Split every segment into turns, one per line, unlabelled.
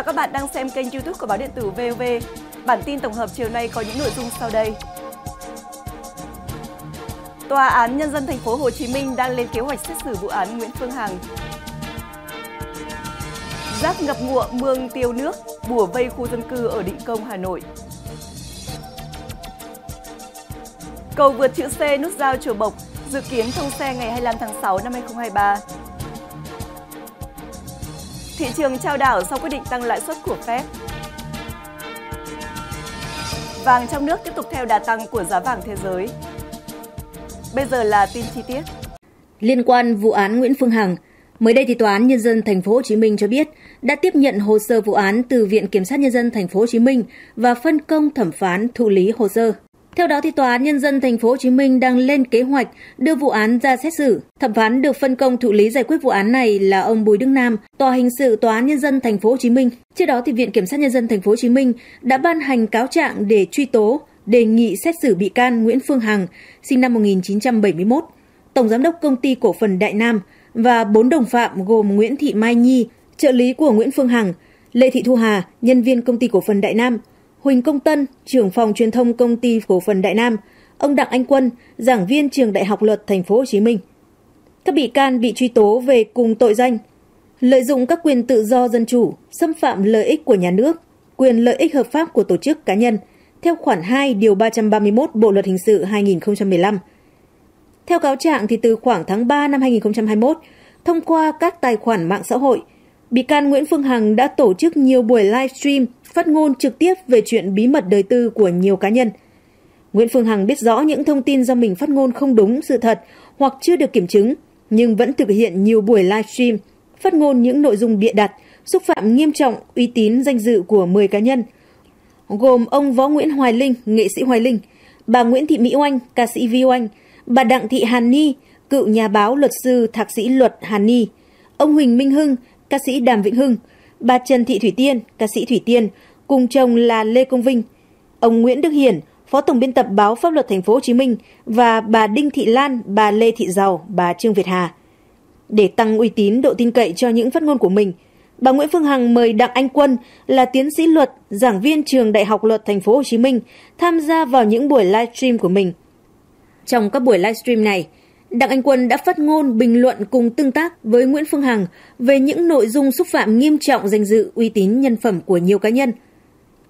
chào các bạn đang xem kênh youtube của báo điện tử VOV. Bản tin tổng hợp chiều nay có những nội dung sau đây. Tòa án Nhân dân thành phố Hồ Chí Minh đang lên kế hoạch xét xử vụ án Nguyễn Phương Hằng. Rác ngập ngụa mương tiêu nước, bùa vây khu dân cư ở Định Công, Hà Nội. Cầu vượt chữ C nút giao Chùa Bộc dự kiến thông xe ngày 25 tháng 6 năm 2023. Thị trường trao đảo sau quyết định tăng lãi suất của Fed. Vàng trong nước tiếp tục theo đà tăng của giá vàng thế giới. Bây giờ là tin chi tiết.
Liên quan vụ án Nguyễn Phương Hằng, mới đây thì tòa án nhân dân thành phố Hồ Chí Minh cho biết đã tiếp nhận hồ sơ vụ án từ Viện Kiểm sát nhân dân thành phố Hồ Chí Minh và phân công thẩm phán thụ lý hồ sơ. Theo đó thì tòa án nhân dân thành phố Hồ Chí Minh đang lên kế hoạch đưa vụ án ra xét xử. Thẩm phán được phân công thụ lý giải quyết vụ án này là ông Bùi Đức Nam, tòa hình sự tòa án nhân dân thành phố Hồ Chí Minh. Trước đó thì Viện kiểm sát nhân dân thành phố Hồ Chí Minh đã ban hành cáo trạng để truy tố, đề nghị xét xử bị can Nguyễn Phương Hằng, sinh năm 1971, tổng giám đốc công ty cổ phần Đại Nam và bốn đồng phạm gồm Nguyễn Thị Mai Nhi, trợ lý của Nguyễn Phương Hằng, Lê Thị Thu Hà, nhân viên công ty cổ phần Đại Nam Huỳnh Công Tân, trưởng phòng truyền thông công ty cổ phần Đại Nam, ông Đặng Anh Quân, giảng viên trường Đại học Luật Thành phố Hồ Chí Minh. Các bị can bị truy tố về cùng tội danh lợi dụng các quyền tự do dân chủ, xâm phạm lợi ích của nhà nước, quyền lợi ích hợp pháp của tổ chức cá nhân theo khoản 2 điều 331 Bộ luật hình sự 2015. Theo cáo trạng thì từ khoảng tháng 3 năm 2021, thông qua các tài khoản mạng xã hội, bị can Nguyễn Phương Hằng đã tổ chức nhiều buổi livestream phát ngôn trực tiếp về chuyện bí mật đời tư của nhiều cá nhân. Nguyễn Phương Hằng biết rõ những thông tin do mình phát ngôn không đúng sự thật hoặc chưa được kiểm chứng, nhưng vẫn thực hiện nhiều buổi livestream phát ngôn những nội dung bịa đặt, xúc phạm nghiêm trọng uy tín danh dự của 10 cá nhân, gồm ông Võ Nguyễn Hoài Linh, nghệ sĩ Hoài Linh, bà Nguyễn Thị Mỹ Oanh, ca sĩ Vi Oanh, bà Đặng Thị Hàn Ni, cựu nhà báo luật sư thạc sĩ luật Hàn Ni, ông Huỳnh Minh Hưng, ca sĩ Đàm Vĩnh Hưng, bà Trần Thị Thủy Tiên, ca sĩ Thủy Tiên, cùng chồng là Lê Công Vinh, ông Nguyễn Đức Hiển, Phó tổng biên tập báo Pháp luật Thành phố Hồ Chí Minh và bà Đinh Thị Lan, bà Lê Thị Giàu, bà Trương Việt Hà. Để tăng uy tín, độ tin cậy cho những phát ngôn của mình, bà Nguyễn Phương Hằng mời Đặng Anh Quân là tiến sĩ luật, giảng viên trường Đại học Luật Thành phố Hồ Chí Minh tham gia vào những buổi livestream của mình. Trong các buổi livestream này, Đặng Anh Quân đã phát ngôn bình luận cùng tương tác với Nguyễn Phương Hằng về những nội dung xúc phạm nghiêm trọng danh dự uy tín nhân phẩm của nhiều cá nhân.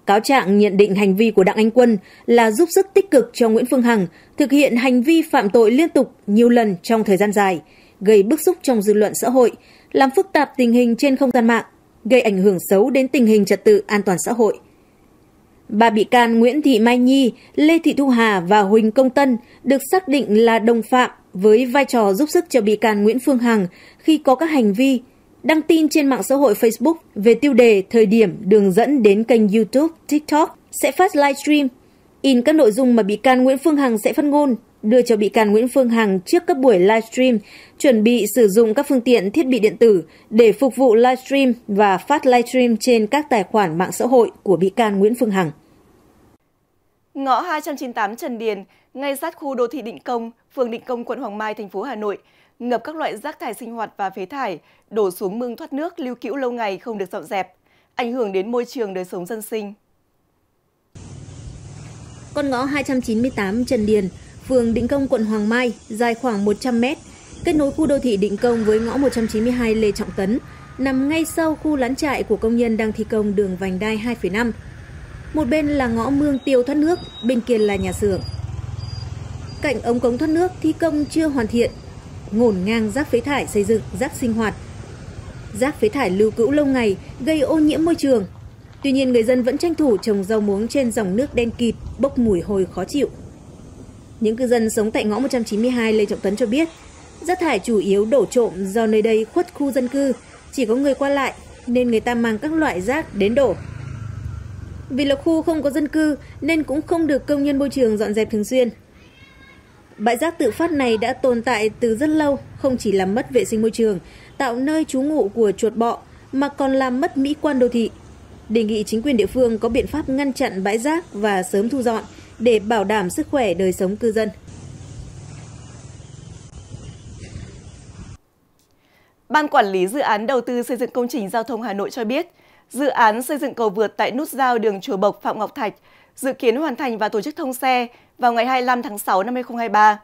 Cáo trạng nhận định hành vi của Đặng Anh Quân là giúp sức tích cực cho Nguyễn Phương Hằng thực hiện hành vi phạm tội liên tục nhiều lần trong thời gian dài, gây bức xúc trong dư luận xã hội, làm phức tạp tình hình trên không gian mạng, gây ảnh hưởng xấu đến tình hình trật tự an toàn xã hội – Ba bị can Nguyễn Thị Mai Nhi, Lê Thị Thu Hà và Huỳnh Công Tân được xác định là đồng phạm với vai trò giúp sức cho bị can Nguyễn Phương Hằng khi có các hành vi đăng tin trên mạng xã hội Facebook về tiêu đề, thời điểm, đường dẫn đến kênh YouTube, TikTok sẽ phát livestream, in các nội dung mà bị can Nguyễn Phương Hằng sẽ phát ngôn, đưa cho bị can Nguyễn Phương Hằng trước các buổi livestream, chuẩn bị sử dụng các phương tiện thiết bị điện tử để phục vụ livestream và phát livestream trên các tài khoản mạng xã hội của bị can Nguyễn Phương Hằng.
Ngõ 298 Trần Điền, ngay sát khu đô thị Định Công, phường Định Công, quận Hoàng Mai, thành phố Hà Nội, ngập các loại rác thải sinh hoạt và phế thải, đổ xuống mương thoát nước lưu cữu lâu ngày không được dọn dẹp, ảnh hưởng đến môi trường đời sống dân sinh. Con ngõ
298 Trần Điền, phường Định Công, quận Hoàng Mai, dài khoảng 100 mét, kết nối khu đô thị Định Công với ngõ 192 Lê Trọng Tấn, nằm ngay sau khu lán trại của công nhân đang thi công đường vành đai 2,5 một bên là ngõ mương tiêu thoát nước, bên kia là nhà xưởng. Cạnh ống cống thoát nước thi công chưa hoàn thiện, ngổn ngang rác phế thải xây dựng, rác sinh hoạt. Rác phế thải lưu cữu lâu ngày gây ô nhiễm môi trường. Tuy nhiên người dân vẫn tranh thủ trồng rau muống trên dòng nước đen kịt, bốc mùi hôi khó chịu. Những cư dân sống tại ngõ 192 Lê Trọng Tấn cho biết, rác thải chủ yếu đổ trộm do nơi đây khuất khu dân cư, chỉ có người qua lại nên người ta mang các loại rác đến đổ vì là khu không có dân cư nên cũng không được công nhân môi trường dọn dẹp thường xuyên. Bãi rác tự phát này đã tồn tại từ rất lâu, không chỉ làm mất vệ sinh môi trường, tạo nơi trú ngụ của chuột bọ mà còn làm mất mỹ quan đô thị. Đề nghị chính quyền địa phương có biện pháp ngăn chặn bãi rác và sớm thu dọn để bảo đảm sức khỏe đời sống cư dân.
Ban quản lý dự án đầu tư xây dựng công trình giao thông Hà Nội cho biết, Dự án xây dựng cầu vượt tại nút giao đường Chùa Bộc Phạm Ngọc Thạch dự kiến hoàn thành và tổ chức thông xe vào ngày 25 tháng 6 năm 2023.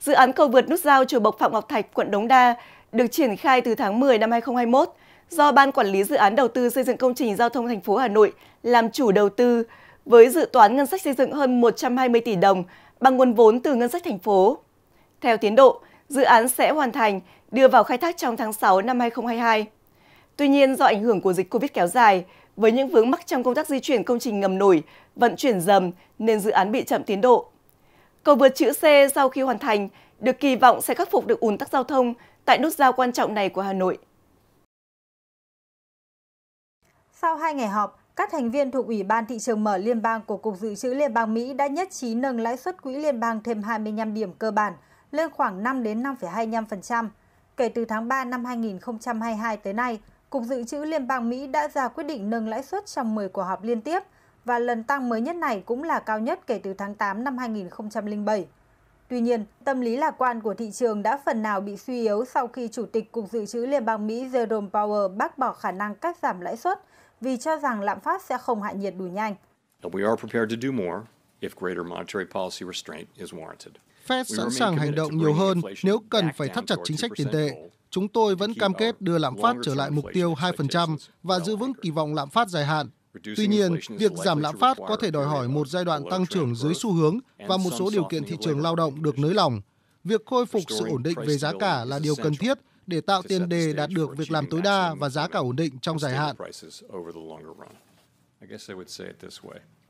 Dự án cầu vượt nút giao Chùa Bộc Phạm Ngọc Thạch, quận Đống Đa được triển khai từ tháng 10 năm 2021 do Ban Quản lý Dự án Đầu tư xây dựng công trình giao thông thành phố Hà Nội làm chủ đầu tư với dự toán ngân sách xây dựng hơn 120 tỷ đồng bằng nguồn vốn từ ngân sách thành phố. Theo tiến độ, dự án sẽ hoàn thành, đưa vào khai thác trong tháng 6 năm 2022. Tuy nhiên, do ảnh hưởng của dịch Covid kéo dài, với những vướng mắc trong công tác di chuyển công trình ngầm nổi, vận chuyển dầm nên dự án bị chậm tiến độ. Cầu vượt chữ C sau khi hoàn thành được kỳ vọng sẽ khắc phục được ùn tắc giao thông
tại nút giao quan trọng này của Hà Nội. Sau hai ngày họp, các thành viên thuộc Ủy ban thị trường mở liên bang của Cục Dự trữ Liên bang Mỹ đã nhất trí nâng lãi suất quỹ liên bang thêm 25 điểm cơ bản lên khoảng 5 đến 5,25% kể từ tháng 3 năm 2022 tới nay – Cục Dự trữ Liên bang Mỹ đã ra quyết định nâng lãi suất trong 10 cuộc họp liên tiếp và lần tăng mới nhất này cũng là cao nhất kể từ tháng 8 năm 2007. Tuy nhiên, tâm lý lạc quan của thị trường đã phần nào bị suy yếu sau khi Chủ tịch Cục Dự trữ Liên bang Mỹ Jerome Powell bác bỏ khả năng cắt giảm lãi suất vì cho rằng lạm phát sẽ không hạ nhiệt đủ nhanh.
Fed sẵn sàng hành động nhiều hơn nếu cần phải thắt chặt chính sách tiền tệ chúng tôi vẫn cam kết đưa lạm phát trở lại mục tiêu 2% và giữ vững kỳ vọng lạm phát dài hạn. Tuy nhiên, việc giảm lạm phát có thể đòi hỏi một giai đoạn tăng trưởng dưới xu hướng và một số điều kiện thị trường lao động được nới lỏng. Việc khôi phục sự ổn định về giá cả là điều cần thiết để tạo tiền đề đạt được việc làm tối đa và giá cả ổn định trong dài hạn.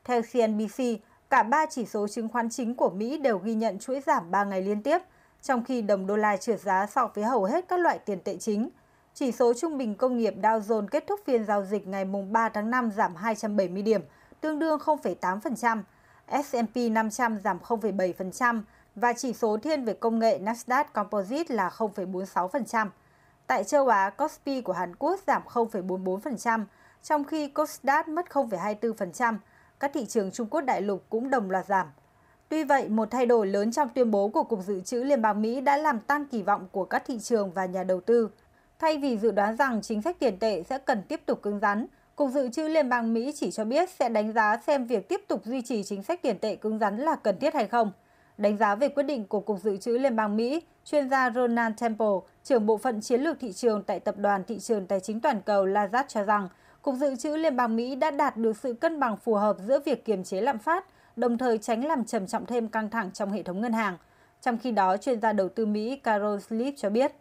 Theo CNBC, cả ba chỉ số chứng khoán chính của Mỹ đều ghi nhận chuỗi giảm 3 ngày liên tiếp – trong khi đồng đô la trượt giá so với hầu hết các loại tiền tệ chính. Chỉ số trung bình công nghiệp Dow Jones kết thúc phiên giao dịch ngày 3 tháng 5 giảm 270 điểm, tương đương 0,8%, S&P 500 giảm 0,7% và chỉ số thiên về công nghệ Nasdaq Composite là 0,46%. Tại châu Á, Kospi của Hàn Quốc giảm 0,44%, trong khi Kosdaq mất 0,24%. Các thị trường Trung Quốc đại lục cũng đồng loạt giảm. Tuy vậy, một thay đổi lớn trong tuyên bố của Cục Dự trữ Liên bang Mỹ đã làm tăng kỳ vọng của các thị trường và nhà đầu tư. Thay vì dự đoán rằng chính sách tiền tệ sẽ cần tiếp tục cứng rắn, Cục Dự trữ Liên bang Mỹ chỉ cho biết sẽ đánh giá xem việc tiếp tục duy trì chính sách tiền tệ cứng rắn là cần thiết hay không. Đánh giá về quyết định của Cục Dự trữ Liên bang Mỹ, chuyên gia Ronald Temple, trưởng bộ phận chiến lược thị trường tại Tập đoàn Thị trường Tài chính Toàn cầu Lazard cho rằng, Cục Dự trữ Liên bang Mỹ đã đạt được sự cân bằng phù hợp giữa việc kiềm chế lạm phát – đồng thời tránh làm trầm trọng thêm căng thẳng trong hệ thống ngân hàng. Trong khi đó, chuyên gia đầu tư Mỹ Carol Sleep cho biết,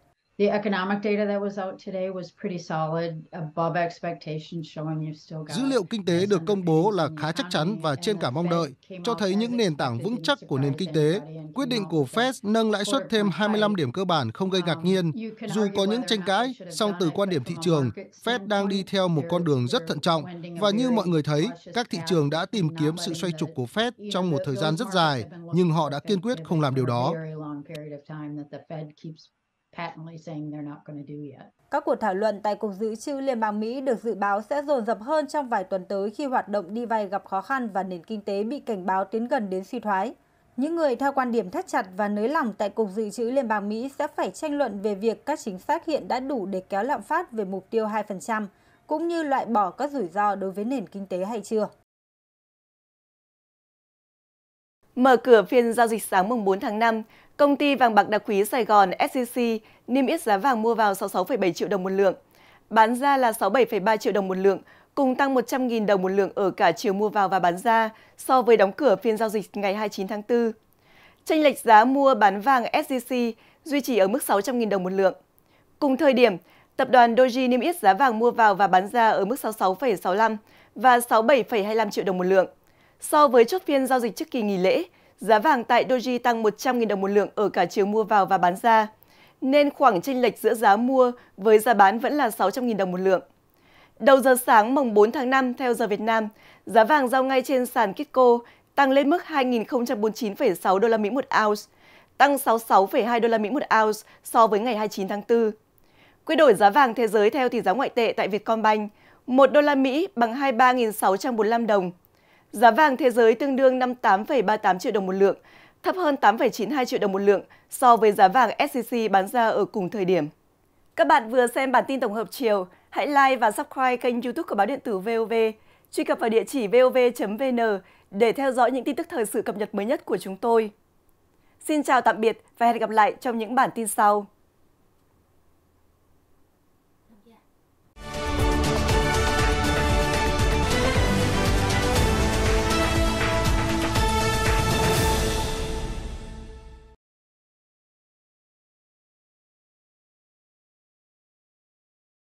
the economic data that was out today was pretty solid, above expectations, showing
you've still got. Dữ liệu kinh tế được công bố là khá chắc chắn và trên cả mong đợi, cho thấy những nền tảng vững chắc của nền kinh tế. Quyết định của Fed nâng lãi suất thêm 25 điểm cơ bản không gây ngạc um, nhiên. Dù có những tranh cãi, song từ quan điểm thị trường, Fed đang đi theo một con đường rất thận trọng và như mọi người thấy, các thị trường đã tìm kiếm sự xoay trục của Fed trong một thời gian rất dài, nhưng họ đã kiên quyết không làm điều đó.
Các cuộc thảo luận tại Cục Dự trữ Liên bang Mỹ được dự báo sẽ dồn dập hơn trong vài tuần tới khi hoạt động đi vay gặp khó khăn và nền kinh tế bị cảnh báo tiến gần đến suy thoái. Những người theo quan điểm thắt chặt và nới lỏng tại Cục Dự trữ Liên bang Mỹ sẽ phải tranh luận về việc các chính sách hiện đã đủ để kéo lạm phát về mục tiêu 2%, cũng như loại bỏ các rủi ro đối với nền kinh tế hay chưa.
Mở cửa phiên giao dịch sáng mùng 4 tháng 5, Công ty vàng bạc đá quý Sài Gòn SCC niêm yết giá vàng mua vào 66,7 triệu đồng một lượng, bán ra là 67,3 triệu đồng một lượng, cùng tăng 100.000 đồng một lượng ở cả chiều mua vào và bán ra so với đóng cửa phiên giao dịch ngày 29 tháng 4. Tranh lệch giá mua bán vàng SJC duy trì ở mức 600.000 đồng một lượng. Cùng thời điểm, tập đoàn Doji niêm yết giá vàng mua vào và bán ra ở mức 66,65 và 67,25 triệu đồng một lượng. So với chốt phiên giao dịch trước kỳ nghỉ lễ, Giá vàng tại Doji tăng 100.000 đồng một lượng ở cả chiều mua vào và bán ra, nên khoảng chênh lệch giữa giá mua với giá bán vẫn là 600.000 đồng một lượng. Đầu giờ sáng mùng 4 tháng 5 theo giờ Việt Nam, giá vàng giao ngay trên sàn Kitco tăng lên mức 2.049,6 đô la Mỹ một ounce, tăng 66,2 đô la Mỹ một ounce so với ngày 29 tháng 4. Quy đổi giá vàng thế giới theo tỷ giá ngoại tệ tại Vietcombank, 1 đô la Mỹ bằng 23.645 đồng, Giá vàng thế giới tương đương 58,38 triệu đồng một lượng, thấp hơn 8,92 triệu đồng một lượng so với giá vàng SCC bán ra ở cùng thời điểm. Các bạn vừa xem bản tin tổng hợp chiều, hãy like và subscribe kênh youtube của Báo Điện tử VOV. Truy cập vào địa chỉ vov.vn để theo dõi những tin tức thời sự cập nhật mới nhất của chúng tôi. Xin chào tạm biệt và hẹn gặp lại trong những bản tin sau.